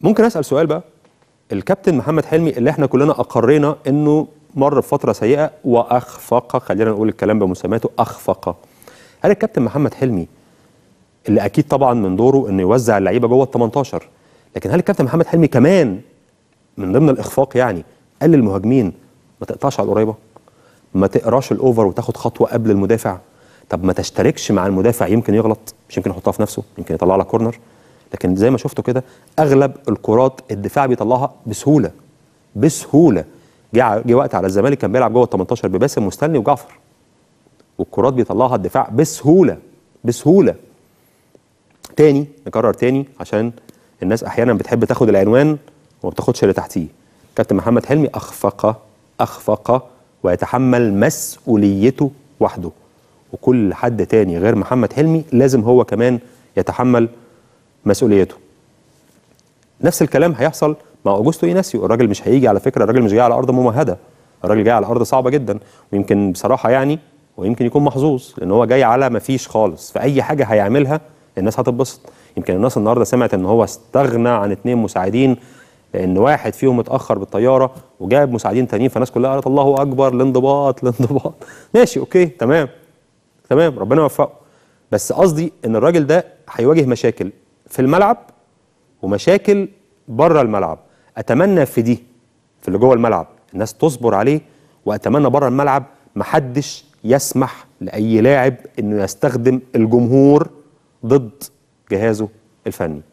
ممكن اسال سؤال بقى الكابتن محمد حلمي اللي احنا كلنا اقرينا انه مر بفتره سيئه واخفق خلينا نقول الكلام بمسماته اخفق هل الكابتن محمد حلمي اللي اكيد طبعا من دوره انه يوزع اللعيبه جوه ال 18 لكن هل الكابتن محمد حلمي كمان من ضمن الاخفاق يعني قال للمهاجمين ما تقطعش على القريبه ما تقراش الاوفر وتاخد خطوه قبل المدافع طب ما تشتركش مع المدافع يمكن يغلط مش يمكن يحطها في نفسه يمكن يطلع لك كورنر لكن زي ما شفتوا كده اغلب الكرات الدفاع بيطلعها بسهوله بسهوله جه جه وقت على الزمالك كان بيلعب جوه ال 18 بباسم مستني وجعفر والكرات بيطلعها الدفاع بسهوله بسهوله تاني نكرر تاني عشان الناس احيانا بتحب تاخد العنوان وما بتاخدش اللي تحتيه كابتن محمد حلمي اخفق اخفق ويتحمل مسؤوليته وحده وكل حد تاني غير محمد حلمي لازم هو كمان يتحمل مسؤوليته نفس الكلام هيحصل مع اوجوستو ايناسيو الراجل مش هيجي على فكره الراجل مش جاي على ارض ممهده الراجل جاي على ارض صعبه جدا ويمكن بصراحه يعني ويمكن يكون محظوظ لان هو جاي على ما فيش خالص فاي حاجه هيعملها الناس هتتبسط يمكن الناس النهارده سمعت ان هو استغنى عن اثنين مساعدين لان واحد فيهم اتاخر بالطياره وجاب مساعدين تانيين فالناس كلها قالت الله اكبر الانضباط الانضباط ماشي اوكي تمام تمام ربنا يوفقه بس قصدي ان الراجل ده هيواجه مشاكل في الملعب ومشاكل بره الملعب اتمنى في دي في اللي جوه الملعب الناس تصبر عليه واتمنى بره الملعب محدش يسمح لاي لاعب انه يستخدم الجمهور ضد جهازه الفني